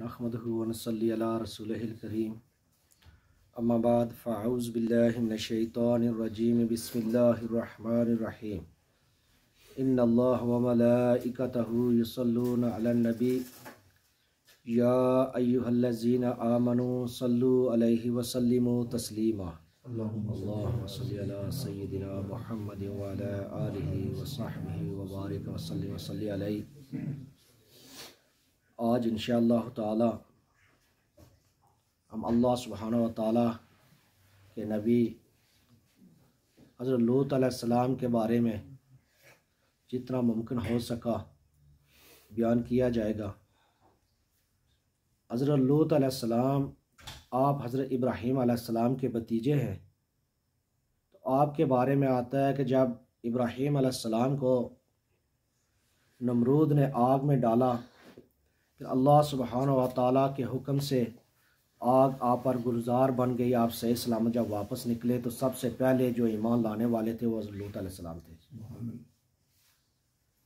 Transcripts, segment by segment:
नहमदनसल्ला रसूल करीम अम्माबाद फ़ाउज़ बिल्लाशैतरजीम बसमीम इन वमलाकतहूसलनबी या अयुहल्लजीन आमनु सल्लु अलैहि वसल्लिम वसल आज इन ताला हम अल्लाह सुबहान व के नबी हज़रत सलाम के बारे में जितना मुमकिन हो सका बयान किया जाएगा हज़रत सलाम आप हज़रत इब्राहीम सलाम के भतीजे हैं तो आपके बारे में आता है कि जब इब्राहीम सलाम को नमरूद ने आग में डाला फिर अल्लाह सुबहान व के हुक्म से आग आप पर गुलजार बन गई आप सही सलामत जब वापस निकले तो सबसे पहले जो ईमान लाने वाले थे वो हजरत लूतम थे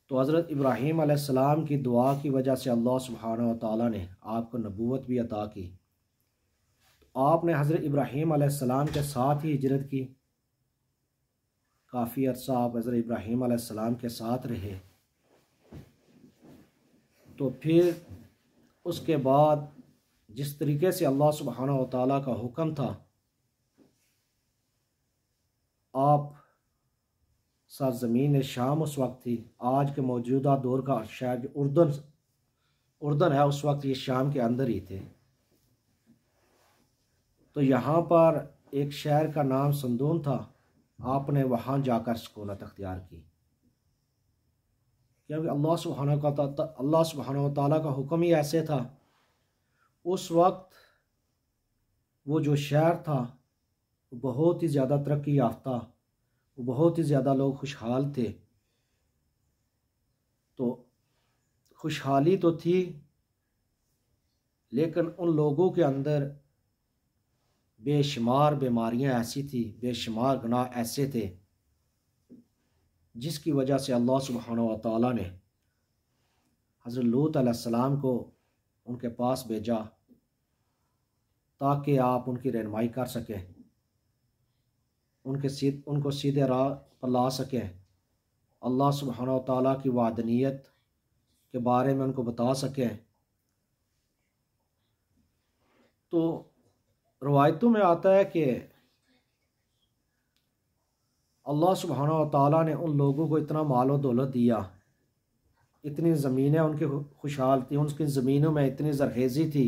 तो हज़रत इब्राहिम आसमाम की दुआ की वजह से अल्लाह सुबहान ताली ने आपको नबूत भी अता की तो आपने हज़रत इब्राहिम आसमाम के साथ ही हजरत की काफ़ी अरसा आप हज़रत इब्राहिम आसमाम के साथ रहे तो फिर उसके बाद जिस तरीके से अल्लाह सुबहाना ताला का हुक्म था आप सर ज़मीन शाम उस वक्त थी आज के मौजूदा दौर का शायद उर्दन उर्दन है उस वक्त ये शाम के अंदर ही थे तो यहाँ पर एक शहर का नाम संदून था आपने वहाँ जाकर सकूनत अख्तियार की क्योंकि अल्लाह सुबहाना का अल्लाह सुबहाना ताली का हुक्म ही ऐसे था उस वक्त वो जो शहर था वो बहुत ही ज़्यादा तरक्की याफ्ता वो बहुत ही ज़्यादा लोग खुशहाल थे तो खुशहाली तो थी लेकिन उन लोगों के अंदर बेशुमार बीमारियां ऐसी थी बेशुमार गुनाह ऐसे थे जिसकी वजह से अल्लाह सुबहान ताली ने हज़रत लूत सलाम को उनके पास भेजा ताकि आप उनकी रहनमाई कर सकें उनके सीध उनको सीधे राह पर ला सकें अल्लाह सुबहान ताली की वादनीत के बारे में उनको बता सकें तो रवायतों में आता है कि अल्लाह सुबहाना ताली ने उन लोगों को इतना माल और दौलत दिया इतनी ज़मीनें उनकी खुशहाल थी उनकी ज़मीनों में इतनी जरखेज़ी थी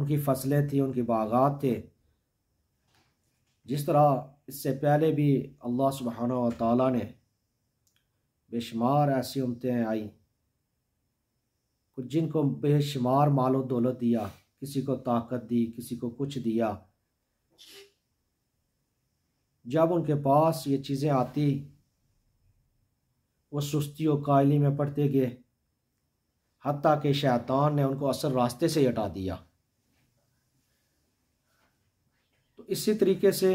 उनकी फसलें थी उनके बागात थे जिस तरह इससे पहले भी अल्लाह सुबहाना ताली ने बेशुमार ऐसी उमतें आई कुछ जिनको बेशुमार माल और दौलत दिया किसी को ताकत दी किसी को कुछ दिया जब उनके पास ये चीज़ें आती वो सुस्ती और कायली में पड़ते गए हती कि शैतान ने उनको असर रास्ते से हटा दिया तो इसी तरीके से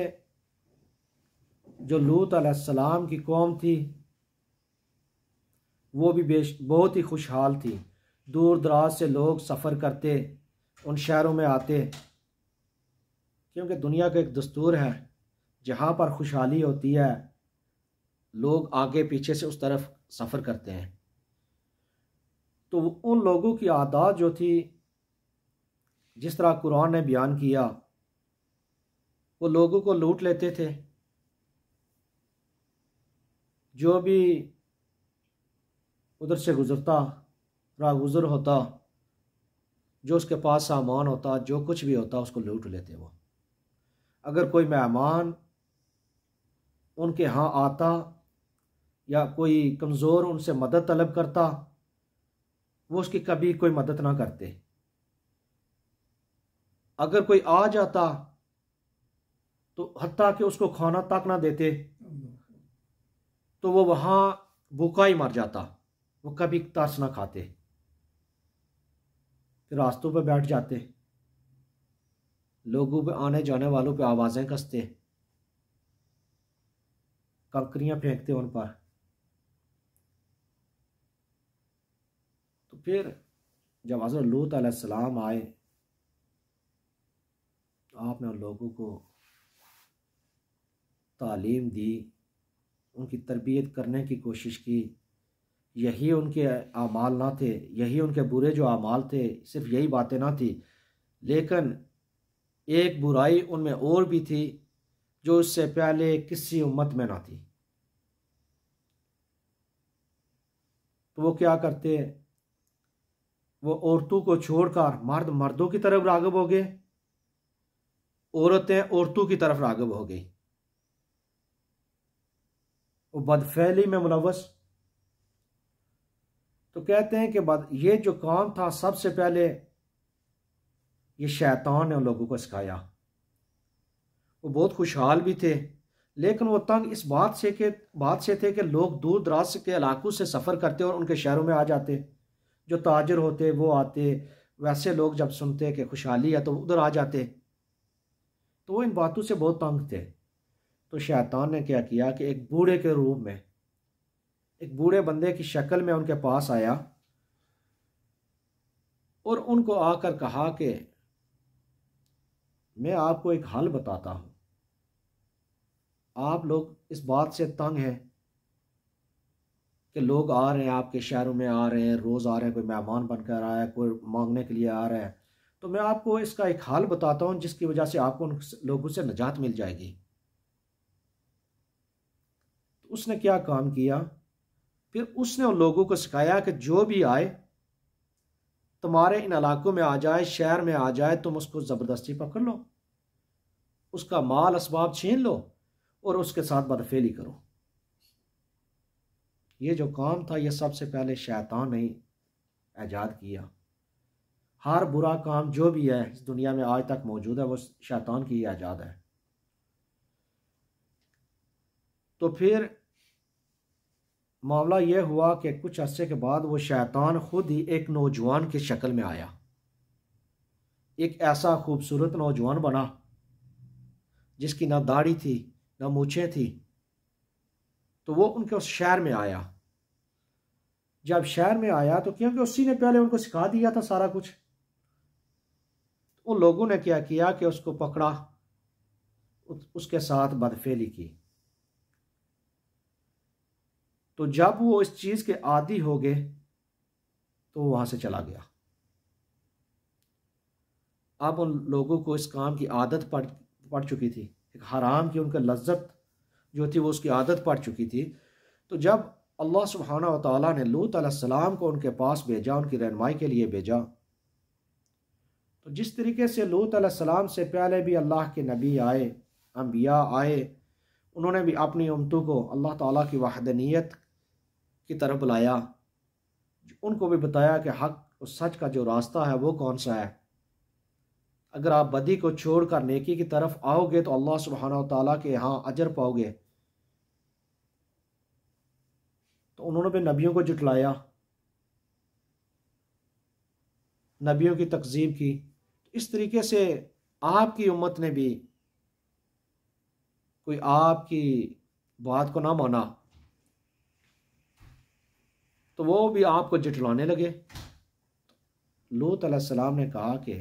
जो लूत सलाम की कौम थी वो भी बेश बहुत ही खुशहाल थी दूर दराज से लोग सफ़र करते उन शहरों में आते क्योंकि दुनिया का एक दस्तूर है जहाँ पर खुशहाली होती है लोग आगे पीछे से उस तरफ सफ़र करते हैं तो उन लोगों की आदात जो थी जिस तरह कुरान ने बयान किया वो लोगों को लूट लेते थे जो भी उधर से गुज़रता रागुज़र होता जो उसके पास सामान होता जो कुछ भी होता उसको लूट लेते वो अगर कोई मेहमान उनके यहाँ आता या कोई कमज़ोर उनसे मदद तलब करता वो उसकी कभी कोई मदद ना करते अगर कोई आ जाता तो हती कि उसको खाना तक ना देते तो वो वहाँ भूखा ही मर जाता वो कभी तरस ना खाते फिर रास्तों पर बैठ जाते लोगों पे आने जाने वालों पे आवाज़ें कसते कंकरियां फेंकते उन पर तो फिर जब हजरत लूत सलाम आए तो आपने उन लोगों को तालीम दी उनकी तरबियत करने की कोशिश की यही उनके अमाल ना थे यही उनके बुरे जो अमाल थे सिर्फ यही बातें ना थी लेकिन एक बुराई उनमें और भी थी जो उससे पहले किसी उम्मत में ना थी तो वो क्या करते वो औरतों को छोड़कर मर्द मर्दों की तरफ रागब हो गए औरतें औरतों की तरफ रागब हो गई वो बदफैली में मुलवस तो कहते हैं कि बद ये जो काम था सबसे पहले ये शैतान ने उन लोगों को सिखाया वो बहुत खुशहाल भी थे लेकिन वो तंग इस बात से के बात से थे कि लोग दूर दराज के इलाकों से सफ़र करते और उनके शहरों में आ जाते जो ताजर होते वो आते वैसे लोग जब सुनते कि खुशहाली है तो उधर आ जाते तो वो इन बातों से बहुत तंग थे तो शैतान ने क्या किया कि एक बूढ़े के रूप में एक बूढ़े बंदे की शक्ल में उनके पास आया और उनको आकर कहा कि मैं आपको एक हल बताता हूँ आप लोग इस बात से तंग हैं कि लोग आ रहे हैं आपके शहरों में आ रहे हैं रोज़ आ रहे हैं कोई मेहमान बनकर आया है कोई मांगने के लिए आ रहा है तो मैं आपको इसका एक हाल बताता हूँ जिसकी वजह से आपको उन लोगों से निजात मिल जाएगी तो उसने क्या काम किया फिर उसने उन लोगों को सिखाया कि जो भी आए तुम्हारे इन इलाकों में आ जाए शहर में आ जाए तुम उसको ज़बरदस्ती पकड़ लो उसका माल इसबाब छीन लो और उसके साथ बदफेली करो ये जो काम था यह सबसे पहले शैतान ने ऐजाद किया हर बुरा काम जो भी है इस दुनिया में आज तक मौजूद है वो शैतान की ऐजाद है तो फिर मामला यह हुआ कि कुछ अरसे के बाद वो शैतान खुद ही एक नौजवान की शक्ल में आया एक ऐसा खूबसूरत नौजवान बना जिसकी ना दाढ़ी थी ना मूछें थी तो वो उनके उस शहर में आया जब शहर में आया तो क्योंकि उसी ने पहले उनको सिखा दिया था सारा कुछ तो उन लोगों ने क्या किया कि उसको पकड़ा उसके साथ बदफेली की तो जब वो इस चीज़ के आदि हो गए तो वहां से चला गया अब उन लोगों को इस काम की आदत पड़ पड़ चुकी थी एक हराम की उनका लज्जत जो थी वो उसकी आदत पड़ चुकी थी तो जब अल्लाह सुबहाना ताली ने लूत सलाम को उनके पास भेजा उनकी रहनमाई के लिए भेजा तो जिस तरीके से लूत सलाम से पहले भी अल्लाह के नबी आए अम्बिया आए उन्होंने भी अपनी उमतों को अल्लाह ताला की वाहदनीत की तरफ बुलाया उनको भी बताया कि हक और सच का जो रास्ता है वो कौन सा है अगर आप बदी को छोड़ कर नेकी की तरफ आओगे तो अल्लाह सुबहाना तला के यहाँ अजर पाओगे तो उन्होंने भी नबियों को जुटलाया नबियों की तकजीब की तो इस तरीके से आपकी उम्मत ने भी कोई आपकी बात को ना माना तो वो भी आपको जिटलाने लगे लूत सलाम ने कहा कि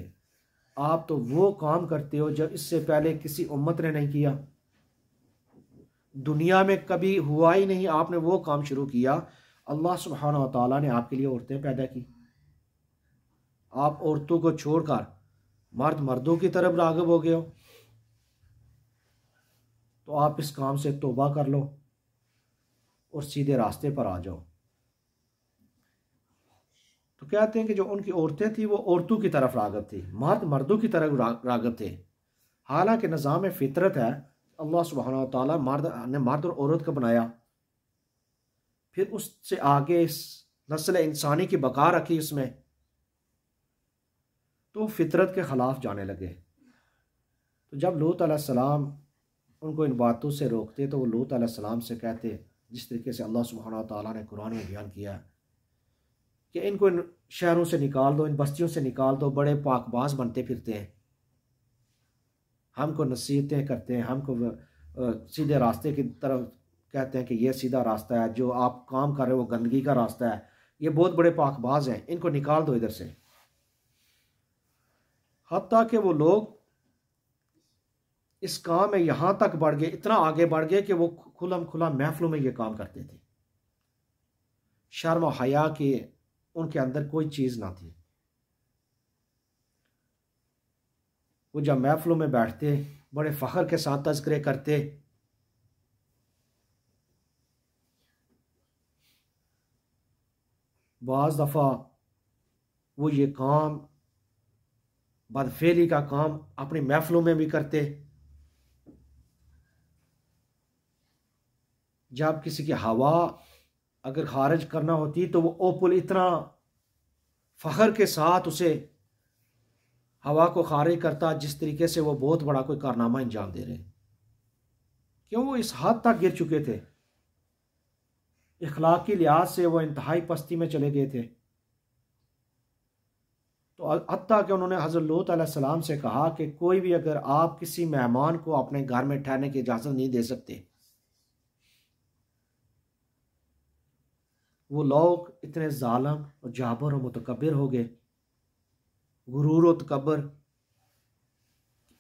आप तो वो काम करते हो जब इससे पहले किसी उम्मत ने नहीं किया दुनिया में कभी हुआ ही नहीं आपने वो काम शुरू किया अल्लाह सुबहाना तला ने आपके लिए औरतें पैदा की आप औरतों को छोड़कर मर्द मर्दों की तरफ रागब हो गए हो तो आप इस काम से तोबा कर लो और सीधे रास्ते पर आ जाओ तो कहते हैं कि जो उनकी औरतें थी वो औरतों की तरफ रागब थी मर्द मर्दों की तरफ रागब थे हालांकि निज़ाम फितरत है अल्लाह सुबहाना तला मर्द ने मर्द और औरत को बनाया फिर उससे आगे इस नस्ल इंसानी की बका रखी इसमें तो फितरत के ख़िलाफ़ जाने लगे तो जब लूत सलाम उनको इन बातों से रोकते तो वो लूत सलाम से कहते जिस तरीके से अल्लाह सुबहाना ताली ने कुरान में बयान किया है कि इनको इन शहरों से निकाल दो इन बस्तियों से निकाल दो बड़े पाकबाज बनते फिरते हैं हमको नसीहतें करते हैं हमको सीधे रास्ते की तरफ कहते हैं कि यह सीधा रास्ता है जो आप काम कर रहे हो वो गंदगी का रास्ता है ये बहुत बड़े पाकबाज हैं इनको निकाल दो इधर से हती कि वो लोग इस काम में यहाँ तक बढ़ गए इतना आगे बढ़ गए कि वो खुलम खुला महफलों में ये काम करते थे शर्म हया के उनके अंदर कोई चीज़ ना थी वो जब महफलों में बैठते बड़े फखर के साथ तस्करे करते बज़ दफ़ा वो ये काम बदफेली का काम अपनी महफलों में भी करते जब किसी की हवा अगर खारिज करना होती तो वो ओपुल इतना फ़खर के साथ उसे हवा को खारिज करता जिस तरीके से वो बहुत बड़ा कोई कारनामा अंजाम दे रहे हैं क्यों वो इस हद तक गिर चुके थे के लिहाज से वो इंतहाई पस्ती में चले गए थे तो हत्या के उन्होंने हज़रत सलाम से कहा कि कोई भी अगर आप किसी मेहमान को अपने घर में ठहरने की इजाज़त नहीं दे सकते वो लोग इतने ालम और जाबर और मतकबर हो गए गुरूर व तकबर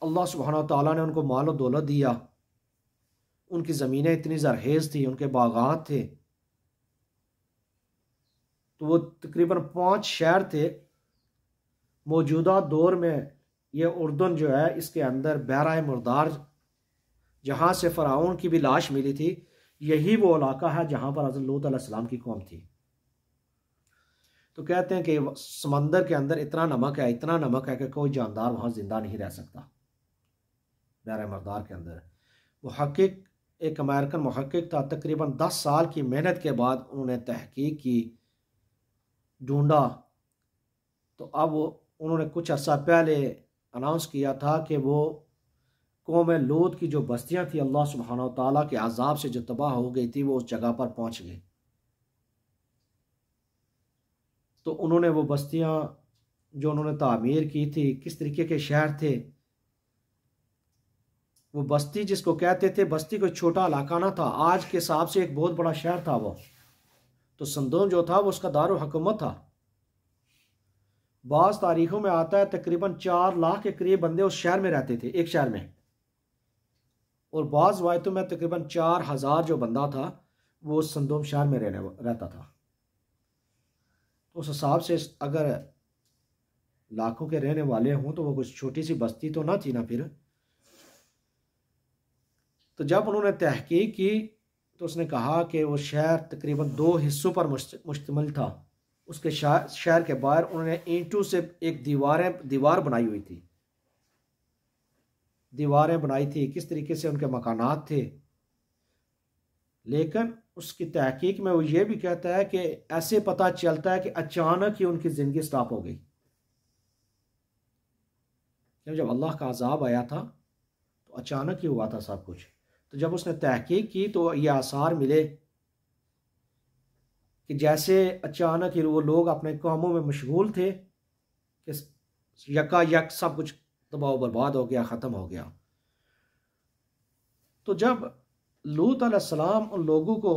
अल्लाह सुबहाना ताली ने उनको माल और दौलत दिया उनकी ज़मीनें इतनी जरहेज़ थी उनके बागात थे तो वो तकरीबन पाँच शहर थे मौजूदा दौर में ये उर्दन जो है इसके अंदर बहरा मुर्दार जहाँ से फ़राउन की भी लाश मिली थी यही वो इलाका है जहाँ पर हज़रत लूत की कौम थी तो कहते हैं कि समंदर के अंदर इतना नमक है इतना नमक है कि कोई जानदार वहाँ ज़िंदा नहीं रह सकता दर मरदार के अंदर महक़ एक अमेरिकन महक्क था तकरीबन दस साल की मेहनत के बाद उन्होंने तहकीक की ढूंढा तो अब उन्होंने कुछ अर्सा पहले अनाउंस किया था कि वो कौम लोद की जो बस्तियाँ थी अल्लाह सुबहाना तला के अजाब से जो तबाह हो गई थी वो उस जगह पर पहुँच गए तो उन्होंने वो बस्तियाँ जो उन्होंने तामीर की थी किस तरीके के शहर थे वो बस्ती जिसको कहते थे बस्ती कोई छोटा इलाका ना था आज के हिसाब से एक बहुत बड़ा शहर था वो तो संदून जो था वो उसका दारो हकूमत था बाज़ तारीखों में आता है तकरीबन चार लाख के करीब बंदे उस शहर में रहते थे एक शहर में और बाज़ वायतों में तकरीबन चार हज़ार जो बंदा था वो संदोम शहर में रहने रहता था तो उस हिसाब से अगर लाखों के रहने वाले हों तो वो कुछ छोटी सी बस्ती तो ना थी ना फिर तो जब उन्होंने तहकीक की तो उसने कहा कि वो शहर तकरीबन दो हिस्सों पर मुश्तमल था उसके शहर के बाहर उन्होंने ईंटों से एक दीवारें दीवार बनाई हुई थी दीवारें बनाई थी किस तरीके से उनके मकान थे लेकिन उसकी तहकीक में वो ये भी कहता है कि ऐसे पता चलता है कि अचानक ही उनकी ज़िंदगी स्टॉप हो गई जब अल्लाह का अजाब आया था तो अचानक ही हुआ था सब कुछ तो जब उसने तहकीक की तो ये आसार मिले कि जैसे अचानक ही वो लोग अपने कामों में मशगूल थे कि यका यक सब कुछ तबाह बर्बाद हो गया ख़त्म हो गया तो जब लूत सलाम उन लोगों को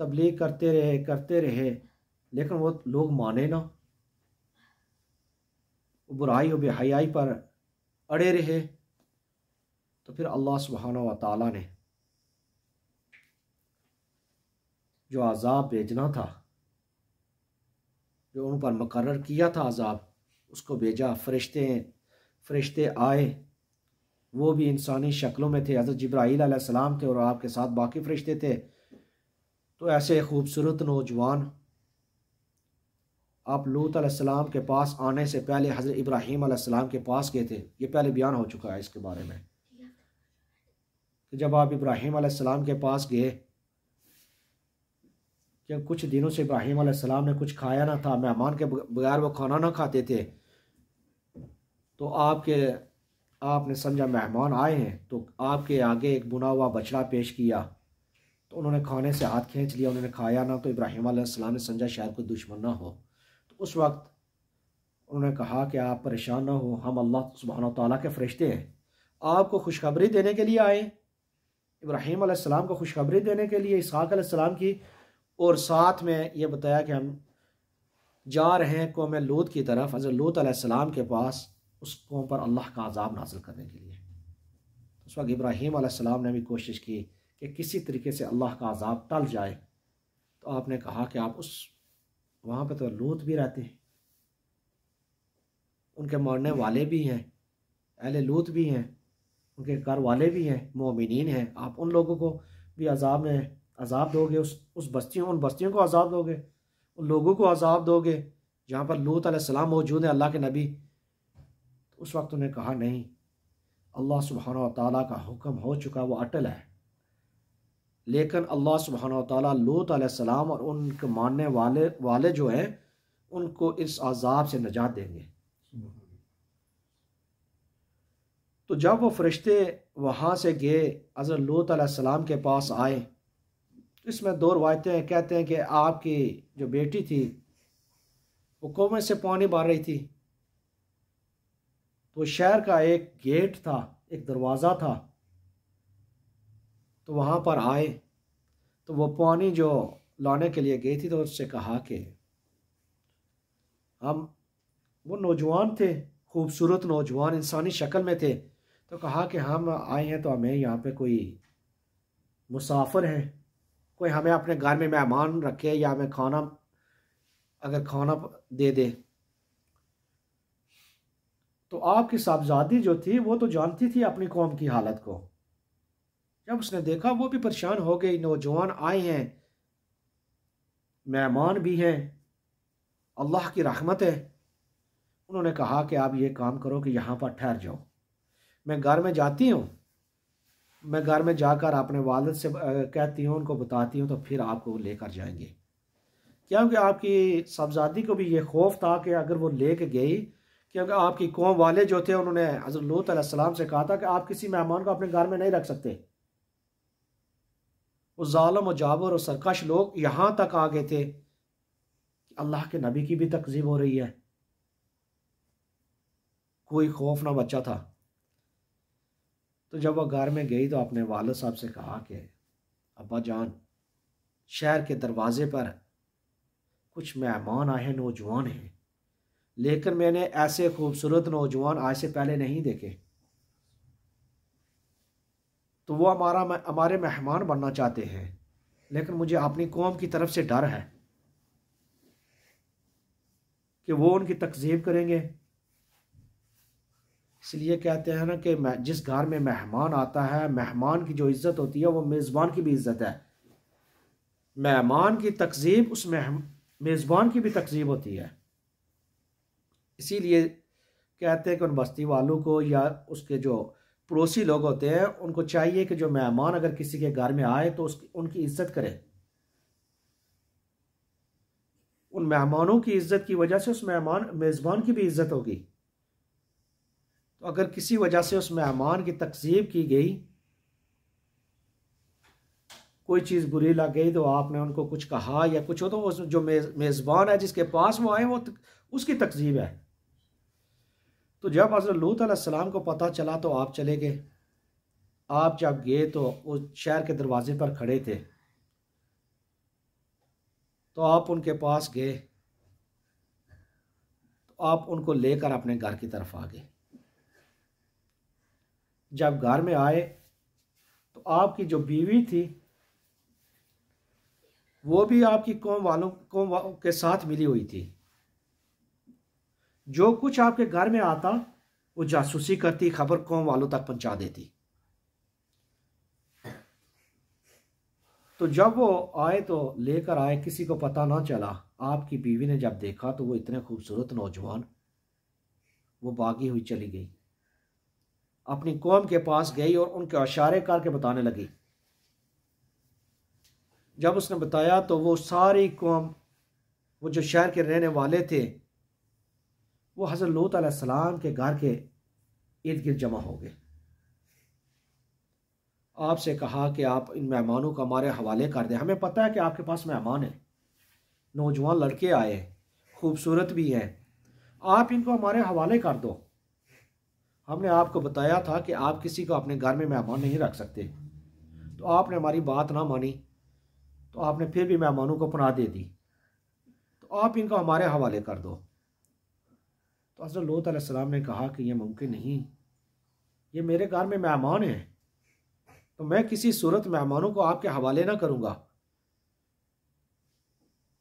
तबलीग करते रहे करते रहे लेकिन वो लोग माने ना बुराई और बेहयाई पर अड़े रहे तो फिर अल्लाह सुबहाना व ताली ने जो अज़ाब भेजना था जो उन पर मुकर किया था अज़ाब उसको भेजा फरिश्ते फरिश्ते आए वो भी इंसानी शक्लों में थे हज़रत जब्राईल सलाम थे और आपके साथ बाकी फरिश्ते थे तो ऐसे खूबसूरत नौजवान आप लूत सलाम के पास आने से पहले हज़रत इब्राहीम सलाम के पास गए थे ये पहले बयान हो चुका है इसके बारे में कि जब आप इब्राहिम सलाम के पास गए कि कुछ दिनों से इब्राहीम सलाम ने कुछ खाया ना था मेहमान के बगैर वो खाना ना खाते थे तो आपके आपने समझा मेहमान आए हैं तो आपके आगे एक बुना हुआ बछड़ा पेश किया तो उन्होंने खाने से हाथ खींच लिया उन्होंने खाया ना तो इब्राहिम आसमाम ने समझा शायद कोई दुश्मन ना हो तो उस वक्त उन्होंने कहा कि आप परेशान ना हो हम अल्लाह सुबहान ताली के फ़रिश्ते हैं आपको खुशखबरी देने के लिए आए इब्राहिम आसमाम को खुशखबरी देने के लिए इसहाकाम की और साथ में ये बताया कि हम जा रहे हैं कौम लूत की तरफ हज़र लूत के पास उस कौम पर अल्लाह का अजाब नाजिल करने के लिए उस वक्त इब्राहिम आसमाम ने भी कोशिश की कि किसी तरीके से अल्लाह का अजाब टल जाए तो आपने कहा कि आप उस वहाँ पर तो लूत भी रहते हैं उनके मरने वाले भी हैं अहले लूत भी हैं उनके घर वाले भी हैं मोमिन हैं आप उन लोगों को भी अजाब में अजाब दोगे उस उस बस्तियों उन बस्तियों को अजाब दोगे उन लोगों को अजाब दोगे जहाँ पर लूत आसमाम मौजूद है अल्लाह के नबी उस वक्त उन्हें कहा नहीं अल्लाह सुबहाना तला का हुक्म हो चुका वो अटल है लेकिन अल्लाह सुबहान ताली लूत सलाम और उनके मानने वाले वाले जो हैं उनको इस आज़ाब से नजात देंगे तो जब वो फरिश्ते वहाँ से गए अज़र लूत सलाम के पास आए तो इसमें दो रवायतें कहते हैं कि आपकी जो बेटी थी वो कोमे से पानी बार रही थी तो शहर का एक गेट था एक दरवाज़ा था तो वहाँ पर आए तो वो पानी जो लाने के लिए गई थी तो उससे कहा कि हम वो नौजवान थे खूबसूरत नौजवान इंसानी शक्ल में थे तो कहा कि हम आए हैं तो हमें यहाँ पे कोई मुसाफिर हैं कोई हमें अपने घर में मेहमान रखे या हमें खाना अगर खाना दे दे तो आपकी साहबजादी जो थी वो तो जानती थी अपनी कौम की हालत को जब उसने देखा वो भी परेशान हो गई नौजवान आए हैं मेहमान भी हैं अल्लाह की रहमत है उन्होंने कहा कि आप ये काम करो कि यहाँ पर ठहर जाओ मैं घर में जाती हूँ मैं घर में जाकर अपने वालद से कहती हूँ उनको बताती हूँ तो फिर आपको लेकर जाएंगे क्योंकि आपकी साहबजादी को भी ये खौफ था कि अगर वो ले कर गई क्योंकि आपकी कौम वाले जो थे उन्होंने हज़रत लाम से कहा था कि आप किसी मेहमान को अपने घर में नहीं रख सकते उस ालम और जाबर और सरकश लोग यहाँ तक आ गए थे कि अल्लाह के नबी की भी तकजीब हो रही है कोई खौफ ना बचा था तो जब वह घर में गई तो अपने वाल साहब से कहा कि अब्बा जान शहर के दरवाजे पर कुछ मेहमान आए हैं नौजवान हैं लेकिन मैंने ऐसे खूबसूरत नौजवान आज से पहले नहीं देखे तो वो हमारा हमारे मेहमान बनना चाहते हैं लेकिन मुझे अपनी कौम की तरफ से डर है कि वो उनकी तकजीब करेंगे इसलिए कहते हैं ना कि जिस घर में मेहमान आता है मेहमान की जो इज़्ज़त होती है वो मेज़बान की भी इज़्ज़त है मेहमान की तकजीब उस मेहमान मेज़बान की भी तकजीब होती है इसीलिए कहते हैं कि उन बस्ती वालों को या उसके जो पड़ोसी लोग होते हैं उनको चाहिए कि जो मेहमान अगर किसी के घर में आए तो उसकी उनकी इज्जत करें उन मेहमानों की इज्जत की वजह से उस मेहमान मेज़बान की भी इज्जत होगी तो अगर किसी वजह से उस मेहमान की तकसीब की गई कोई चीज़ बुरी लग गई तो आपने उनको कुछ कहा या कुछ हो तो उस जो मेज़बान है जिसके पास वो आए वो उसकी तकजीब है तो जब हज़रत लूत सलाम को पता चला तो आप चले गए आप जब गए तो उस शहर के दरवाजे पर खड़े थे तो आप उनके पास गए तो आप उनको लेकर अपने घर की तरफ आ गए जब घर में आए तो आपकी जो बीवी थी वो भी आपकी कौम वालों कौम के साथ मिली हुई थी जो कुछ आपके घर में आता वो जासूसी करती खबर कौम वालों तक पहुंचा देती तो जब वो आए तो लेकर आए किसी को पता ना चला आपकी बीवी ने जब देखा तो वो इतने खूबसूरत नौजवान वो बागी हुई चली गई अपनी कौम के पास गई और उनके इशारे करके बताने लगी जब उसने बताया तो वो सारी कौम वो जो शहर के रहने वाले थे वो हज़र लूत सलाम के घर के इर्द गिर्द जमा हो गए आपसे कहा कि आप इन मेहमानों को हमारे हवाले कर दें हमें पता है कि आपके पास मेहमान हैं नौजवान लड़के आए खूबसूरत भी हैं आप इनको हमारे हवाले कर दो हमने आपको बताया था कि आप किसी को अपने घर में मेहमान नहीं रख सकते तो आपने हमारी बात ना मानी तो आपने फिर भी मेहमानों को पनाह दे दी तो आप इनको हमारे हवाले कर दो तो हज़रत लूत ने कहा कि यह मुमकिन नहीं ये मेरे घर में मेहमान हैं तो मैं किसी सूरत मेहमानों को आपके हवाले ना करूँगा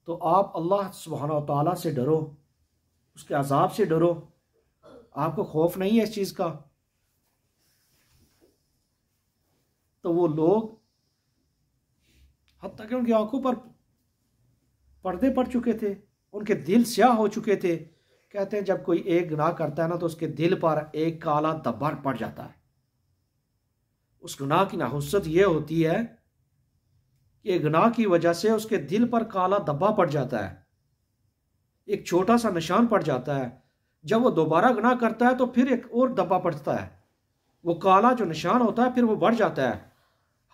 तो आप अल्लाह सुबहाना तला से डरो उसके अजाब से डरो आपको खौफ नहीं है इस चीज़ का तो वो लोग हती कि उनकी आंखों पर पर्दे पड़ चुके थे उनके दिल स्याह हो चुके थे कहते हैं जब कोई एक गुनाह करता है ना तो उसके दिल पर एक काला धब्बा पड़ जाता है उस गुनाह की नहुसत यह होती है कि गुनाह की वजह से उसके दिल पर काला धब्बा पड़ जाता है एक छोटा सा निशान पड़ जाता है जब वो दोबारा गुनाह करता है तो फिर एक और धब्बा पड़ता है वो काला जो निशान होता है फिर वो बढ़ जाता है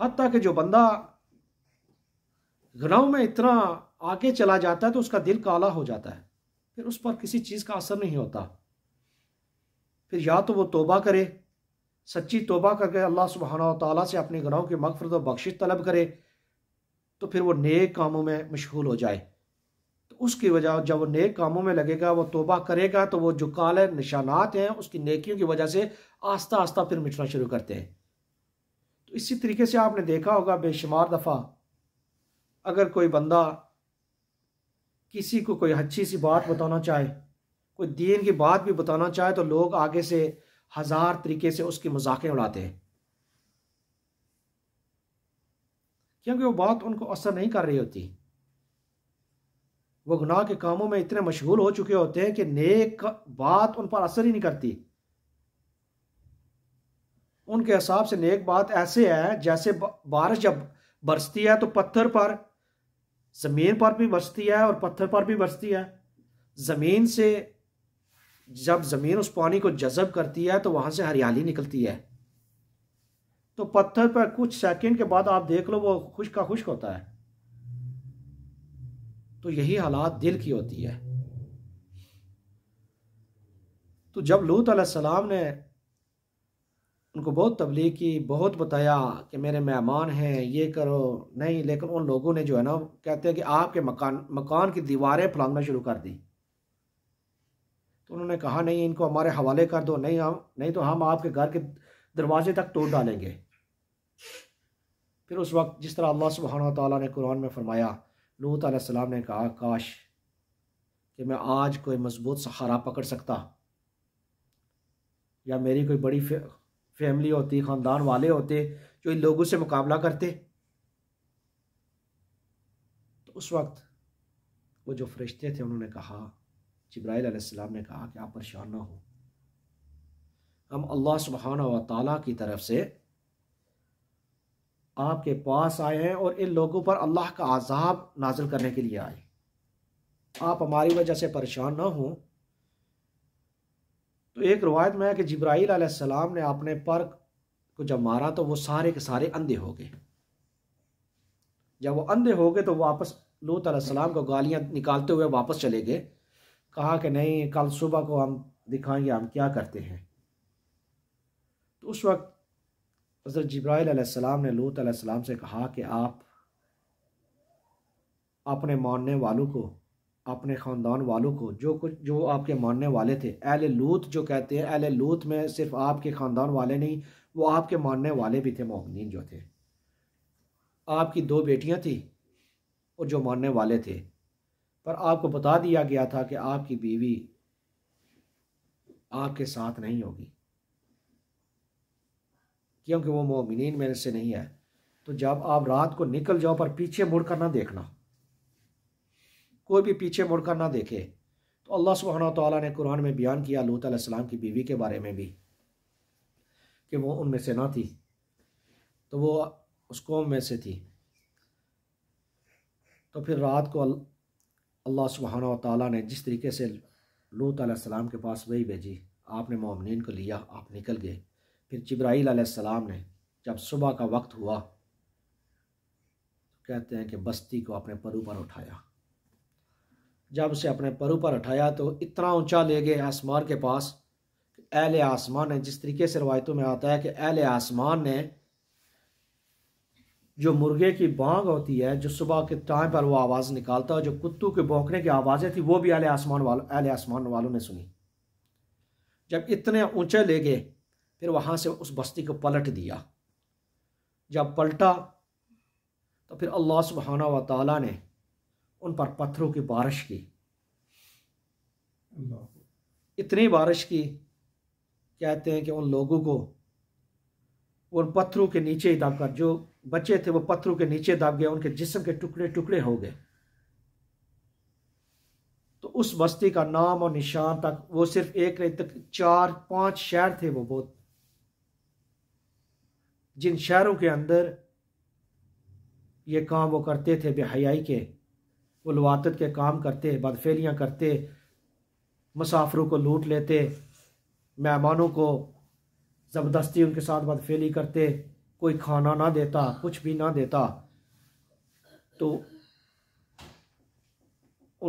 हती कि जो बंदा गुनाहों में इतना आगे चला जाता है तो उसका दिल काला हो जाता है फिर उस पर किसी चीज़ का असर नहीं होता फिर या तो वो तोबा करे सच्ची तोबा करके अल्लाह सुबहाना तला से अपने गुनाहों के मगफरत और बख्शिश तलब करे तो फिर वो नेक कामों में मशहूल हो जाए तो उसकी वजह जब वो नेक कामों में लगेगा वो तोबा करेगा तो वो जो काले निशानात हैं उसकी नेकियों की वजह से आस्ता आस्ता फिर मिटना शुरू करते हैं तो इसी तरीके से आपने देखा होगा बेशुमार दफ़ा अगर कोई बंदा किसी को कोई अच्छी सी बात बताना चाहे कोई दीन की बात भी बताना चाहे तो लोग आगे से हज़ार तरीके से उसकी मजाकें उड़ाते हैं क्योंकि वो बात उनको असर नहीं कर रही होती वो गुनाह के कामों में इतने मशहूर हो चुके होते हैं कि नेक बात उन पर असर ही नहीं करती उनके हिसाब से नेक बात ऐसे है जैसे बारिश जब बरसती है तो पत्थर पर ज़मीन पर भी बरसती है और पत्थर पर भी बरसती है ज़मीन से जब ज़मीन उस पानी को जज़ब करती है तो वहां से हरियाली निकलती है तो पत्थर पर कुछ सेकंड के बाद आप देख लो वो खुश का खुश होता है तो यही हालात दिल की होती है तो जब लूत सलाम ने उनको बहुत तबलीग की बहुत बताया कि मेरे मेहमान हैं ये करो नहीं लेकिन उन लोगों ने जो है ना कहते हैं कि आपके मकान मकान की दीवारें फलांगना शुरू कर दी तो उन्होंने कहा नहीं इनको हमारे हवाले कर दो नहीं हम नहीं तो हम आपके घर के दरवाजे तक तोड़ डालेंगे फिर उस वक्त जिस तरह अल्लाह सुबहाना तौला ने कुरान में फ़रमाया लूत आसमाम ने कहा काश कि मैं आज कोई मजबूत सहारा पकड़ सकता या मेरी कोई बड़ी फैमिली होती ख़ानदान वाले होते जो इन लोगों से मुकाबला करते तो उस वक्त वो जो फरिश्ते थे उन्होंने कहा जब्राइल ने कहा कि आप परेशान ना हो हम अल्लाह सुबहाना व ताली की तरफ से आपके पास आए हैं और इन लोगों पर अल्लाह का आज़ाब नाजिल करने के लिए आए आप हमारी वजह से परेशान ना हों तो एक रवायत में है कि जब्राइल आसमाम ने अपने पर को जब मारा तो वो सारे के सारे अंधे हो गए जब वो अंधे हो गए तो वापस लूत आसमाम को गालियां निकालते हुए वापस चले गए कहा कि नहीं कल सुबह को हम दिखाएंगे हम क्या करते हैं तो उस वक्त हज़रत जब्राईसम ने लूत आसमाम से कहा कि आप अपने मानने वालों को अपने ख़ानदान वालों को जो कुछ जो आपके मानने वाले थे अहल लूत जो कहते हैं अहल लूत में सिर्फ आपके ख़ानदान वाले नहीं वो आपके मानने वाले भी थे मोमिन जो थे आपकी दो बेटियां थी और जो मानने वाले थे पर आपको बता दिया गया था कि आपकी बीवी आपके साथ नहीं होगी क्योंकि वो मोमिन में से नहीं है तो जब आप रात को निकल जाओ पर पीछे मुड़ कर ना देखना कोई भी पीछे मुड़कर ना देखे तो अल्लाह सुबहाना तौला ने कुरान में बयान किया लूत आसमाम की बीवी के बारे में भी कि वो उनमें से ना थी तो वो उस कौम में से थी तो फिर रात को अल्लाह सुबहाना तौला ने जिस तरीके से लूत आसमाम के पास वही भेजी आपने ममिन को लिया आप निकल गए फिर जब्राईल आसमाम ने जब सुबह का वक्त हुआ तो कहते हैं कि बस्ती को अपने परू पर उठाया जब उसे अपने पर ऊपर उठाया तो इतना ऊंचा ले गए आसमान के पास अहल आसमान ने जिस तरीके से रवायतों में आता है कि अहल आसमान ने जो मुर्गे की बांग होती है जो सुबह के टाइम पर वो आवाज़ निकालता है जो कुत्तू के भौंकने की आवाज़ें थी वो भी अहल आसमान वालों अहल आसमान वालों ने सुनी जब इतने ऊंचे ले गए फिर वहाँ से उस बस्ती को पलट दिया जब पलटा तो फिर अल्लाह सुबहाना व ने उन पर पत्थरों की बारिश की इतनी बारिश की कहते हैं कि उन लोगों को उन पत्थरों के नीचे ही दबकर जो बच्चे थे वो पत्थरों के नीचे दब गए उनके जिस्म के टुकड़े टुकड़े हो गए तो उस बस्ती का नाम और निशान तक वो सिर्फ एक नहीं तक चार पांच शहर थे वो बहुत जिन शहरों के अंदर ये काम वो करते थे बेहयाई के उलवातत के काम करते बदफेलियाँ करते मुसाफरों को लूट लेते मेहमानों को ज़बरदस्ती उनके साथ बदफेली करते कोई खाना ना देता कुछ भी ना देता तो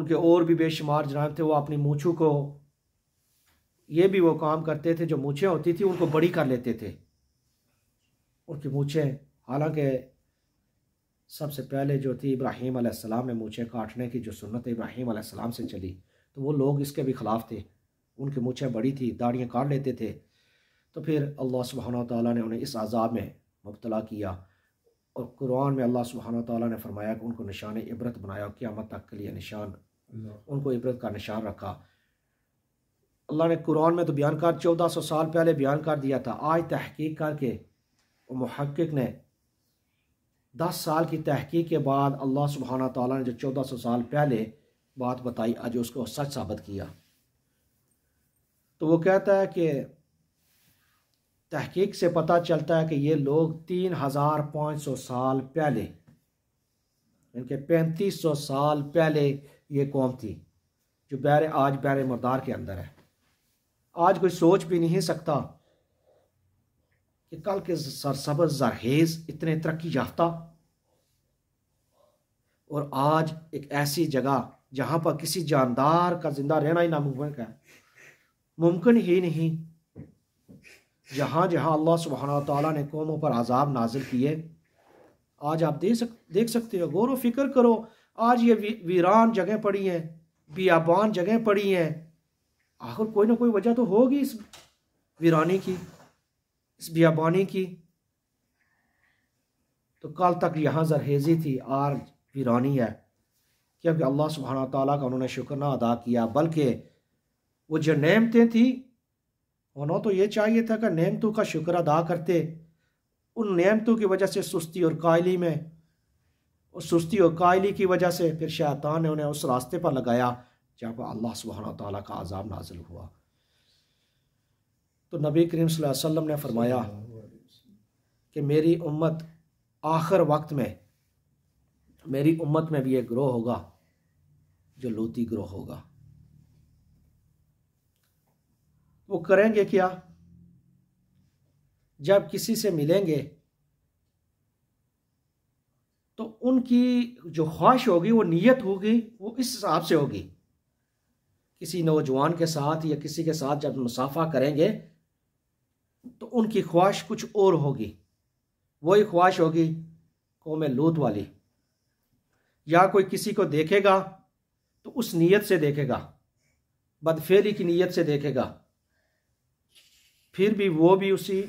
उनके और भी बेशुमार जनाब थे वो अपनी मूछों को ये भी वो काम करते थे जो मूछें होती थी उनको बड़ी कर लेते थे उनकी मूछें हालांकि सबसे पहले जो थी इब्राहीम आसमाम ने मूँछे काटने की जो सुन्नत इब्राहीम आसमाम से चली तो वो लोग इसके भी ख़िलाफ़ थे उनकी मूछे बड़ी थी दाढ़ियाँ काट लेते थे तो फिर अल्लाह सुबहाना तौला ने उन्हें इस आज़ाब में मुबतला किया और कुरान में अल्लाह सुबहाना तौला ने फरमाया कि उनको निशान इबरत बनाया क़्यामत तक के लिए निशान उनको इबरत का निशान रखा अल्लाह ने कुरान में तो बयान कर चौदह सौ साल पहले बयान कर दिया था आज तहकीक करके महक्क ने दस साल की तहकीक के बाद अल्लाह सुबहाना तौला ने जो चौदह सौ साल पहले बात बताई आज उसको सच साबित किया तो वो कहता है कि तहकीक से पता चलता है कि ये लोग तीन हज़ार पाँच सौ साल पहले इनके पैंतीस सौ साल पहले ये कौम थी जो बैर आज बैर मरदार के अंदर है आज कोई सोच भी नहीं सकता कि कल के सरसब्ज जरहेज इतने तरक्की याफ्ता और आज एक ऐसी जगह जहां पर किसी जानदार का जिंदा रहना ही नामुमकिन है मुमकिन ही नहीं जहाँ जहां अल्लाह सुबहाना ताला ने कौमों पर आज़ाब नाजिल किए आज आप देख सक देख सकते हो गौर फिक्र करो आज ये वीरान जगह पड़ी हैं बियाबान जगह पड़ी हैं आखिर कोई ना कोई वजह तो होगी इस वीरानी की इस बियाबानी की तो कल तक यहाँ जरहेजी थी आर वीरानी है क्योंकि अल्लाह सुबहाना ताली का उन्होंने शुक्र ना अदा किया बल्कि वो जो नेमतें थी उन्होंने तो ये चाहिए था कि नेमतों का शुक्र अदा करते उन नेमतों की वजह से सुस्ती और कायली में उस सुस्ती और कायली की वजह से फिर शैतान ने उन्हें उस रास्ते पर लगाया जहाँ पर अल्लाह सुबहाना ताली का आज़ाब नाजिल हुआ तो नबी करीम वसल्लम ने फरमाया कि मेरी उम्मत आखिर वक्त में मेरी उम्मत में भी एक ग्रोह होगा जो लोती ग्रोह होगा वो करेंगे क्या जब किसी से मिलेंगे तो उनकी जो ख्वाहिश होगी वो नीयत होगी वो इस हिसाब से होगी किसी नौजवान के साथ या किसी के साथ जब मुसाफा करेंगे तो उनकी ख्वाहिश कुछ और होगी वही ख्वाहिश होगी कौम लूत वाली या कोई किसी को देखेगा तो उस नीयत से देखेगा बदफेली की नीयत से देखेगा फिर भी वो भी उसी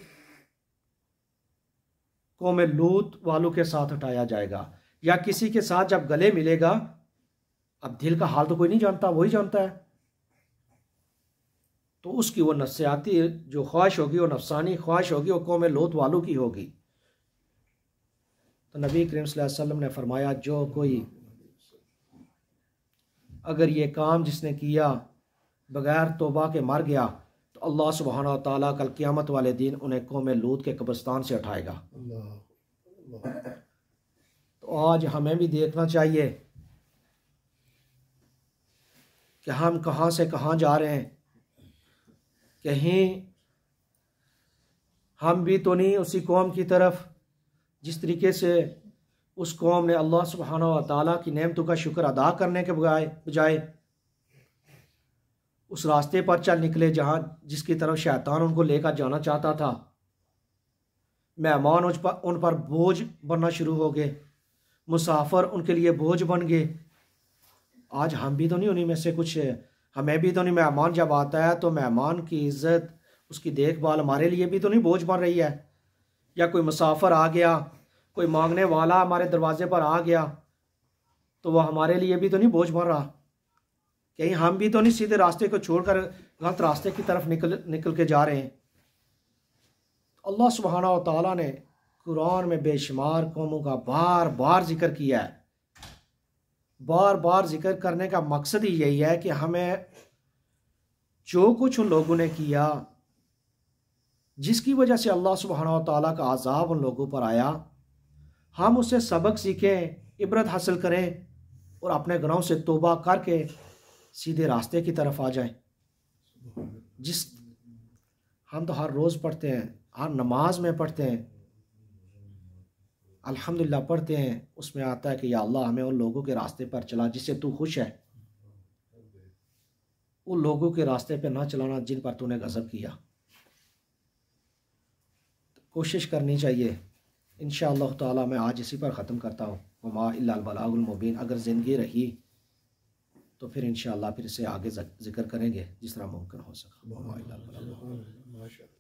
कौम लूत वालों के साथ हटाया जाएगा या किसी के साथ जब गले मिलेगा अब दिल का हाल तो कोई नहीं जानता वही जानता है तो उसकी वो नफ्सियाती जो ख्वाहिश होगी वो नफसानी ख्वाहिश होगी वो कौम लोत वालों की होगी तो नबी करीम वसल्लम ने फरमाया जो कोई अगर ये काम जिसने किया बग़ैर तोबा के मर गया तो अल्लाह सुबहाना ताली कल क़्यामत वाले दिन उन्हें कौम लूत के कब्रस्तान से उठाएगा तो आज हमें भी देखना चाहिए कि हम कहाँ से कहाँ जा रहे हैं कहीं हम भी तो नहीं उसी कौम की तरफ जिस तरीके से उस कौम ने अल्लाह सुबहाना तला की नेमतों का शुक्र अदा करने के बजाय बजाय उस रास्ते पर चल निकले जहाँ जिसकी तरफ शैतान उनको लेकर जाना चाहता था मेहमान उन पर बोझ बनना शुरू हो गए मुसाफर उनके लिए बोझ बन गए आज हम भी तो नहीं उन्हीं में से कुछ हमें भी तो नहीं मेहमान जब आता है तो मेहमान की इज्जत उसकी देखभाल हमारे लिए भी तो नहीं बोझ बन रही है या कोई मुसाफर आ गया कोई मांगने वाला हमारे दरवाजे पर आ गया तो वह हमारे लिए भी तो नहीं बोझ बन रहा कहीं हम भी तो नहीं सीधे रास्ते को छोड़कर गलत रास्ते की तरफ निकल निकल के जा रहे हैं अल्लाह सुबहाना ताली ने कुरान में बेशुमार कौमों का बार बार जिक्र किया है बार बार जिक्र करने का मकसद ही यही है कि हमें जो कुछ उन लोगों ने किया जिसकी वजह से अल्लाह सुबहाना तला का आज़ाब उन लोगों पर आया हम उससे सबक सीखें इबरत हासिल करें और अपने गुनाहों से तोबा करके सीधे रास्ते की तरफ आ जाएं जिस हम तो हर रोज़ पढ़ते हैं हर नमाज में पढ़ते हैं अल्हम्दुलिल्लाह पढ़ते हैं उसमें आता है कि या अल्लाह हमें उन लोगों के रास्ते पर चला जिससे तू खुश है उन लोगों के रास्ते पर ना चलाना जिन पर तूने गज़ब किया कोशिश करनी चाहिए इन ताला मैं आज इसी पर ख़त्म करता हूँ वमा अगर ज़िंदगी रही तो फिर इन फिर इसे आगे जिक्र करेंगे जिस तरह मुमकिन हो सका